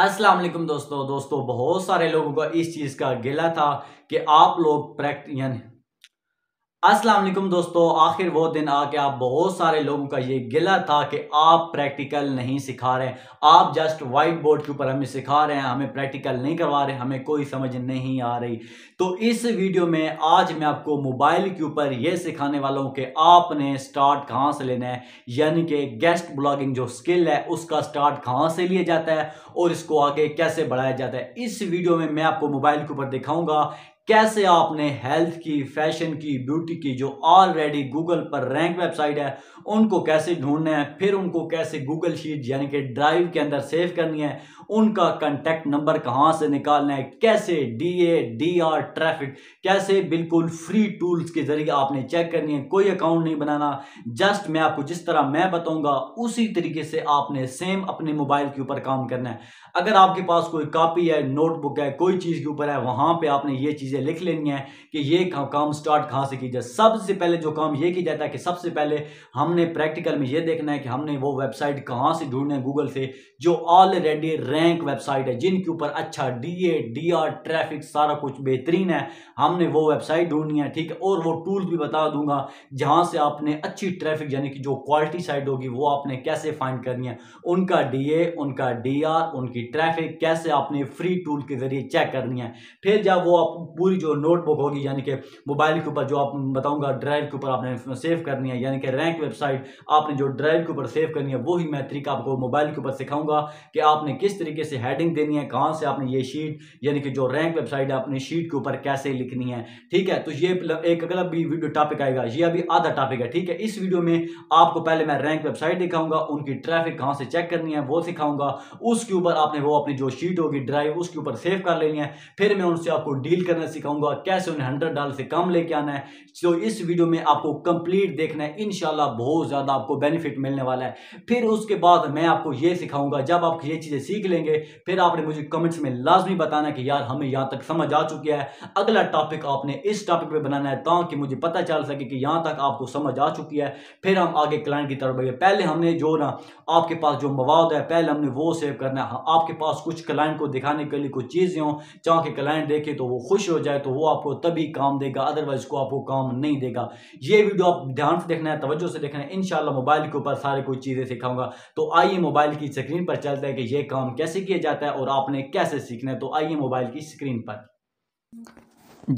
अस्सलाम वालेकुम दोस्तों दोस्तों बहुत सारे लोगों का इस चीज़ का गिला था कि आप लोग प्रैक्ट यानी असलम दोस्तों आखिर वो दिन आ गया बहुत सारे लोगों का ये गिला था कि आप प्रैक्टिकल नहीं सिखा रहे आप जस्ट वाइट बोर्ड के ऊपर हमें सिखा रहे हैं हमें प्रैक्टिकल नहीं करवा रहे हमें कोई समझ नहीं आ रही तो इस वीडियो में आज मैं आपको मोबाइल के ऊपर ये सिखाने वाला हूँ कि आपने स्टार्ट कहाँ से लेना है यानी कि गेस्ट ब्लॉगिंग जो स्किल है उसका स्टार्ट कहाँ से लिया जाता है और इसको आगे कैसे बढ़ाया जाता है इस वीडियो में मैं आपको मोबाइल के ऊपर दिखाऊँगा कैसे आपने हेल्थ की फैशन की ब्यूटी की जो ऑलरेडी गूगल पर रैंक वेबसाइट है उनको कैसे ढूंढना है फिर उनको कैसे गूगल शीट यानी कि ड्राइव के अंदर सेव करनी है उनका कंटेक्ट नंबर कहाँ से निकालना है कैसे D A D R traffic कैसे बिल्कुल फ्री टूल्स के ज़रिए आपने चेक करनी है कोई अकाउंट नहीं बनाना जस्ट मैं आपको जिस तरह मैं बताऊंगा उसी तरीके से आपने सेम अपने मोबाइल के ऊपर काम करना है अगर आपके पास कोई कापी है नोटबुक है कोई चीज़ के ऊपर है वहाँ पर आपने ये चीज़ें लिख लेनी है कि ये काम स्टार्ट कहाँ से की जाए सबसे पहले जो काम ये किया जाता है कि सबसे पहले हमने प्रैक्टिकल में ये देखना है कि हमने वो वेबसाइट कहाँ से ढूंढना है गूगल से जो ऑलरेडी रैंक रैंक वेबसाइट है जिनके ऊपर अच्छा D A D R traffic सारा कुछ बेहतरीन है हमने वो वेबसाइट ढूंढनी है ठीक है और वो टूल भी बता दूंगा जहां से आपने अच्छी ट्रैफिक यानी कि जो क्वालिटी साइट होगी वो आपने कैसे फाइंड करनी है उनका डी ए उनका डी आर उनकी ट्रैफिक कैसे आपने फ्री टूल के ज़रिए चेक करनी है फिर जब वो आप पूरी जो नोटबुक होगी यानी कि मोबाइल के ऊपर जो आप बताऊंगा ड्राइव के ऊपर आपने सेव करनी है यानी कि रैंक वेबसाइट आपने जो ड्राइव के ऊपर सेव करनी है वही मैं तरीका आपको मोबाइल के ऊपर सिखाऊंगा कि आपने किस तरीके तरीके से हेडिंग देनी है कहाँ से आपने ये शीट यानी कि जो रैंक वेबसाइट है आपने शीट के ऊपर कैसे लिखनी है ठीक है तो ये मतलब एक अगला भी वीडियो टॉपिक आएगा ये अभी आधा टॉपिक है ठीक है इस वीडियो में आपको पहले मैं रैंक वेबसाइट दिखाऊंगा उनकी ट्रैफिक कहाँ से चेक करनी है वो सिखाऊंगा उसके ऊपर आपने वो अपनी जो शीट होगी ड्राइव उसके ऊपर सेव कर लेनी है फिर मैं उनसे आपको डील करना सिखाऊंगा कैसे उन्हें हंड्रेड डॉलर से कम लेके आना है तो इस वीडियो में आपको कंप्लीट देखना है इनशाला बहुत ज़्यादा आपको बेनिफिट मिलने वाला है फिर उसके बाद मैं आपको ये सिखाऊंगा जब आप ये चीज़ें सीख लेंगे फिर आपने मुझे कमेंट्स में लाजमी बताना कि यार हमें यहाँ तक समझ आ चुका है अगला टॉपिक आपने इस टॉपिक पे बनाना है ताकि मुझे पता चल सके कि यहाँ तक आपको समझ आ चुकी है फिर हम आगे क्लाइंट की तरफ बढ़िए पहले हमने जो ना आपके पास जो मवाद है पहले हमने वो सेव करना है आपके पास कुछ क्लाइंट को दिखाने के लिए कुछ चीज़ें हों चाह के क्लाइंट देखे तो वो खुश हो जाए तो वो आपको तभी काम देगा अदरवाइज को आपको काम नहीं देगा ये वीडियो आप ध्यान से देखना है तवज्जो से देखना है इन मोबाइल के ऊपर सारे कुछ चीज़ें सिखाऊंगा तो आइए मोबाइल की स्क्रीन पर चलते हैं कि ये काम कैसे किया जाता है और आपने कैसे सीखना है तो आइए मोबाइल की स्क्रीन पर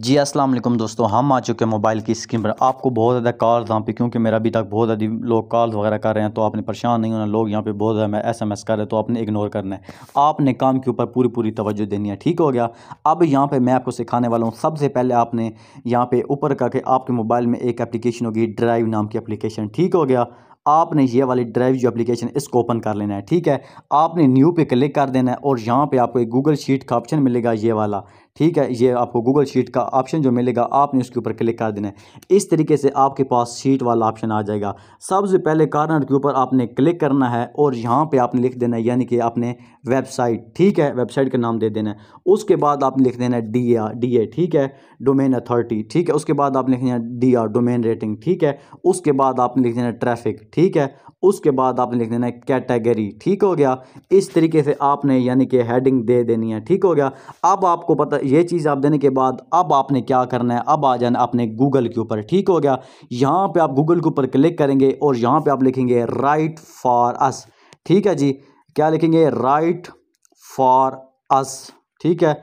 जी अस्सलाम वालेकुम दोस्तों हम आ चुके हैं मोबाइल की स्क्रीन पर आपको बहुत ज़्यादा कॉल्स यहाँ पे क्योंकि मेरा अभी तक बहुत ज़्यादा लोग कॉल्स वगैरह कर रहे हैं तो आपने परेशान नहीं होना लोग यहाँ पे बहुत ज़्यादा मैं एसएमएस कर रहे हैं तो आपने इग्नोर करना है आपने काम के ऊपर पूरी पूरी तवज्जो देनी है ठीक हो गया अब यहाँ पर मैं आपको सिखाने वाला हूँ सबसे पहले आपने यहाँ पर ऊपर करके आपके मोबाइल में एक एप्लीकेशन होगी ड्राइव नाम की एप्लीकेशन ठीक हो गया आपने ये वाली ड्राइव जो एप्लीकेशन इसको ओपन कर लेना है ठीक है आपने न्यू पे क्लिक कर देना है और यहाँ पे आपको एक गूगल शीट का ऑप्शन मिलेगा ये वाला ठीक है ये आपको गूगल शीट का ऑप्शन जो मिलेगा आपने उसके ऊपर क्लिक कर देना है इस तरीके से आपके पास शीट वाला ऑप्शन आ जाएगा सबसे पहले कार्नर के ऊपर आपने क्लिक करना है और यहाँ पे आपने लिख देना है यानी कि आपने वेबसाइट ठीक है वेबसाइट का नाम दे देना है उसके बाद आपने लिख देना है डी आर डी ए ठीक है डोमेन अथॉरिटी ठीक है उसके बाद आपने लिख देना डी आर डोमेन रेटिंग ठीक है उसके बाद आपने लिख देना ट्रैफिक ठीक है उसके बाद आपने लिख देना है कैटेगरी ठीक हो गया इस तरीके से आपने यानी कि हेडिंग दे देनी है ठीक हो गया अब आपको पता ये चीज़ आप देने के बाद अब आपने क्या करना है अब आ जाना अपने गूगल के ऊपर ठीक हो गया यहाँ पे आप गूगल के ऊपर क्लिक करेंगे और यहाँ पे आप लिखेंगे राइट फॉर अस ठीक है जी क्या लिखेंगे राइट फॉर अस ठीक है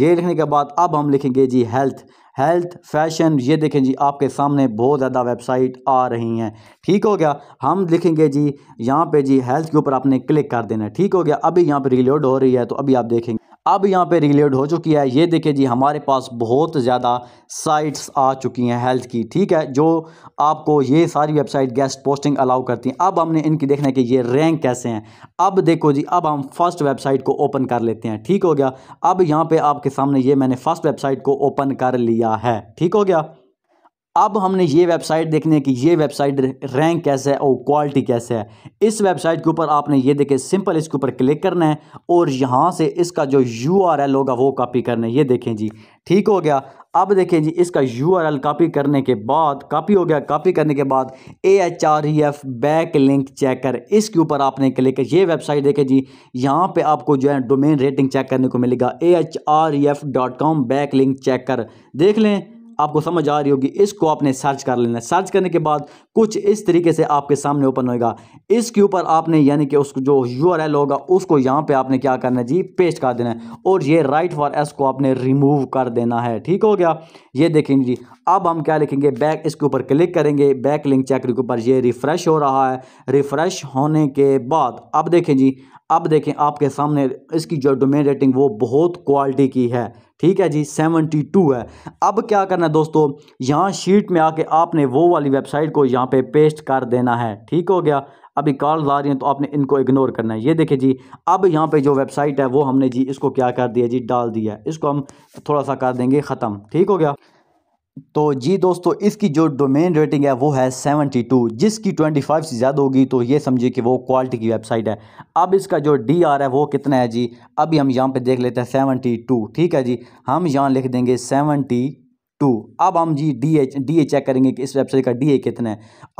ये लिखने के बाद अब हम लिखेंगे जी हेल्थ हेल्थ फैशन ये देखें जी आपके सामने बहुत ज़्यादा वेबसाइट आ रही हैं ठीक हो गया हम लिखेंगे जी यहाँ पे जी हेल्थ के ऊपर आपने क्लिक कर देना ठीक हो गया अभी यहाँ पे रिलोड हो रही है तो अभी आप देखेंगे अब यहाँ पे रिलेट हो चुकी है ये देखिए जी हमारे पास बहुत ज़्यादा साइट्स आ चुकी हैं हेल्थ की ठीक है जो आपको ये सारी वेबसाइट गेस्ट पोस्टिंग अलाउ करती हैं अब हमने इनकी देखना है कि ये रैंक कैसे हैं अब देखो जी अब हम फर्स्ट वेबसाइट को ओपन कर लेते हैं ठीक हो गया अब यहाँ पर आपके सामने ये मैंने फर्स्ट वेबसाइट को ओपन कर लिया है ठीक हो गया अब हमने ये वेबसाइट देखनी है कि ये वेबसाइट रैंक कैसे है और क्वालिटी कैसे है इस वेबसाइट के ऊपर आपने ये देखे सिंपल इसके ऊपर क्लिक करना है और यहाँ से इसका जो यू आर एल होगा वो कॉपी करना है ये देखें जी ठीक हो गया अब देखें जी इसका यू आर एल कॉपी करने के बाद कॉपी हो गया कॉपी करने के बाद A H R E e F back link checker इसके ऊपर आपने क्लिक ये वेबसाइट देखें जी यहाँ पे आपको जो है डोमेन रेटिंग चेक करने को मिलेगा A H R E F dot com back link check कर देख लें आपको समझ आ रही होगी इसको आपने सर्च कर लेना सर्च करने के बाद कुछ इस तरीके से आपके सामने ओपन होएगा इसके ऊपर आपने यानी कि उसको जो यू होगा उसको यहाँ पे आपने क्या करना है जी पेस्ट कर देना है और ये राइट फॉर एस को आपने रिमूव कर देना है ठीक हो गया ये देखेंगे जी अब हम क्या लिखेंगे बैक इसके ऊपर क्लिक करेंगे बैक लिंक चेक के ऊपर ये रिफ़्रेश हो रहा है रिफ़्रेश होने के बाद अब देखें जी अब देखें आपके सामने इसकी जो डोमेन रेटिंग वो बहुत क्वालिटी की है ठीक है जी सेवनटी टू है अब क्या करना है दोस्तों यहाँ शीट में आके आपने वो वाली वेबसाइट को यहाँ पे पेस्ट कर देना है ठीक हो गया अभी कॉल आ रही हैं तो आपने इनको इग्नोर करना है ये देखिए जी अब यहाँ पे जो वेबसाइट है वो हमने जी इसको क्या कर दिया जी डाल दिया इसको हम थोड़ा सा कर देंगे ख़त्म ठीक हो गया तो जी दोस्तों इसकी जो डोमेन रेटिंग है वो है 72 जिसकी 25 से ज़्यादा होगी तो ये समझिए कि वो क्वालिटी की वेबसाइट है अब इसका जो डी आर है वो कितना है जी अभी हम यहाँ पे देख लेते हैं 72 ठीक है जी हम यहाँ लिख देंगे 72 अब हम G D H D A check करेंगे कि इस वेबसाइट का डी ए कितना है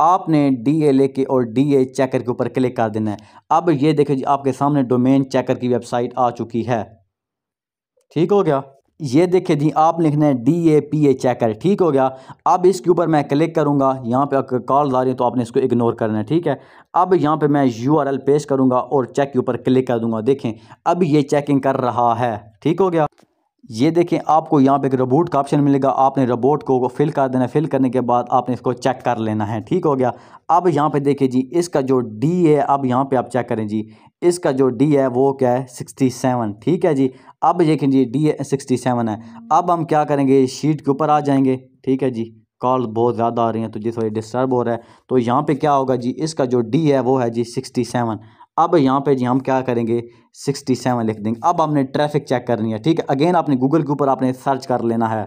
आपने डी ए लेके और डी ए चेकर के ऊपर क्लिक कर देना है अब ये देखें जी आपके सामने डोमेन चेकर की वेबसाइट आ चुकी है ठीक हो गया ये देखिए जी आप लिखना है D A P A checker ठीक हो गया अब इसके ऊपर मैं क्लिक करूँगा यहाँ पे कॉल आ रही है तो आपने इसको इग्नोर करना है ठीक है अब यहाँ पे मैं यू आर एल पेश करूँगा और चेक के ऊपर क्लिक कर दूँगा देखें अब ये चेकिंग कर रहा है ठीक हो गया ये देखें आपको यहाँ पे एक रोबोट का ऑप्शन मिलेगा आपने रोबोट को फिल कर देना फिल करने के बाद आपने इसको चेक कर लेना है ठीक हो गया अब यहाँ पे देखिए जी इसका जो डी है अब यहाँ पे आप चेक करें जी इसका जो डी है वो क्या है सिक्सटी सेवन ठीक है जी अब देखें जी डी सिक्सटी सेवन है अब हम क्या करेंगे शीट के ऊपर आ जाएंगे ठीक है जी कॉल बहुत ज़्यादा आ रही हैं तो जिस वजह डिस्टर्ब हो रहा है तो यहाँ पे क्या होगा जी इसका जो डी है वो है जी सिक्सटी सेवन अब यहाँ पे जी हम क्या करेंगे सिक्सटी सेवन लिख देंगे अब हमने ट्रैफिक चेक करनी है ठीक है अगेन आपने गूगल के ऊपर आपने सर्च कर लेना है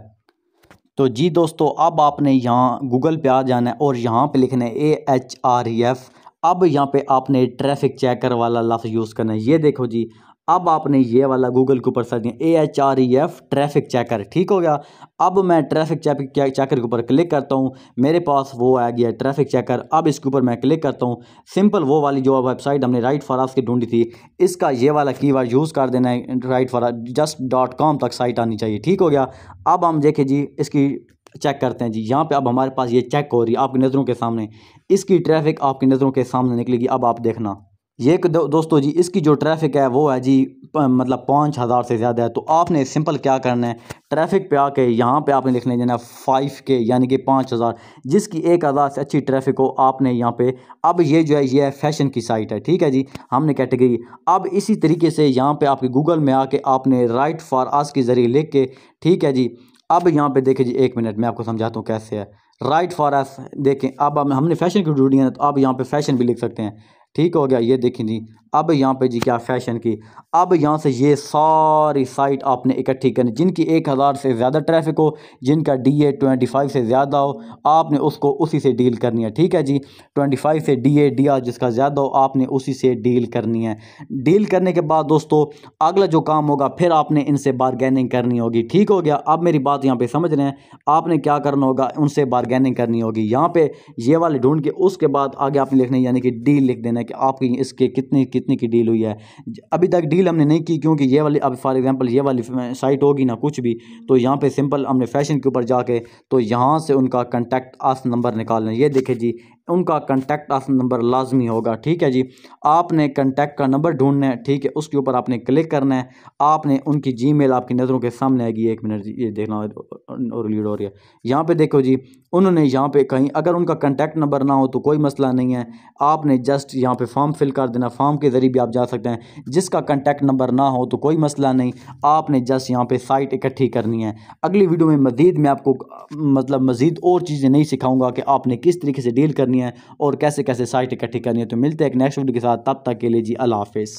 तो जी दोस्तों अब आपने यहाँ गूगल पे आ जाना है और यहाँ पे लिखना है A H R E F अब यहाँ पे आपने ट्रैफिक चेकर वाला लफ्ज़ यूज़ करना है ये देखो जी अब आपने ये वाला गूगल के ऊपर सर्च किया A H R E F traffic checker ठीक हो गया अब मैं ट्रैफिक चेकर के ऊपर क्लिक करता हूँ मेरे पास वो आ गया ट्रैफिक चेकर अब इसके ऊपर मैं क्लिक करता हूँ सिंपल वो वाली जो वेबसाइट हमने राइट फॉर की ढूंढी थी इसका ये वाला की यूज़ कर देना है right for just dot com तक साइट आनी चाहिए ठीक हो गया अब हम देखें जी इसकी चेक करते हैं जी यहाँ पे अब हमारे पास ये चेक हो रही है आपकी नज़रों के सामने इसकी ट्रैफिक आपकी नज़रों के सामने निकलेगी अब आप देखना ये दो, दोस्तों जी इसकी जो ट्रैफिक है वो है जी मतलब पाँच हज़ार से ज़्यादा है तो आपने सिंपल क्या करना है ट्रैफिक पे आके यहाँ पे आपने लिखने जाना फाइव के यानी कि पाँच हज़ार जिसकी एक हज़ार से अच्छी ट्रैफिक हो आपने यहाँ पे अब ये जो है ये है फैशन की साइट है ठीक है जी हमने कैटेगरी अब इसी तरीके से यहाँ पर आपके गूगल में आके आपने राइट फॉर आस के ज़रिए लिख के ठीक है जी अब यहाँ पे देखें जी एक मिनट मैं आपको समझाता हूँ कैसे है राइट फॉर एस देखें अब हमने फैशन की ढूंढी है तो अब यहाँ पे फैशन भी लिख सकते हैं ठीक हो गया ये देखें जी अब यहाँ पे जी क्या फैशन की अब यहाँ से ये सारी साइट आपने इकट्ठी करनी जिनकी एक हज़ार से ज़्यादा ट्रैफिक हो जिनका डी ए ट्वेंटी फाइव से ज़्यादा हो आपने उसको उसी से डील करनी है ठीक है जी ट्वेंटी फाइव से डी ए डी आर जिसका ज़्यादा हो आपने उसी से डील करनी है डील करने के बाद दोस्तों अगला जो काम होगा फिर आपने इनसे बारगेनिंग करनी होगी ठीक हो गया अब मेरी बात यहाँ पर समझ रहे हैं आपने क्या करना होगा उनसे बारगेनिंग करनी होगी यहाँ पर ये वाले ढूंढ के उसके बाद आगे आपने लिखना यानी कि डील लिख देना है कि आपकी इसके कितनी कितने कितने की डील हुई है अभी तक डील हमने नहीं की क्योंकि ये वाली अब फॉर एग्जांपल ये वाली साइट होगी ना कुछ भी तो यहाँ पे सिंपल हमने फैशन के ऊपर जाके तो यहाँ से उनका कंटेक्ट आस नंबर निकालना ये देखे जी उनका कंटैक्ट नंबर लाजमी होगा ठीक है जी आपने कंटेक्ट का नंबर ढूंढना है ठीक है उसके ऊपर आपने क्लिक करना है आपने उनकी जीमेल आपकी नज़रों के सामने आएगी एक मिनट ये देखना और लीड हो रही है यहाँ पे देखो जी उन्होंने यहाँ पे कहीं अगर उनका कंटेक्ट नंबर ना हो तो कोई मसला नहीं है आपने जस्ट यहाँ पर फॉर्म फिल कर देना फॉर्म के ज़रिए भी आप जा सकते हैं जिसका कंटैक्ट नंबर ना हो तो कोई मसला नहीं आपने जस्ट यहाँ पर साइट इकट्ठी करनी है अगली वीडियो में मज़ीद मैं आपको मतलब मज़ीद और चीज़ें नहीं सिखाऊँगा कि आपने किस तरीके से डील करनी करनी है और कैसे कैसे साइट इकट्ठी करनी है तो मिलते हैं एक नेक्स्ट वीडियो के साथ तब तक के लिए जी अल्लाह हाफिज़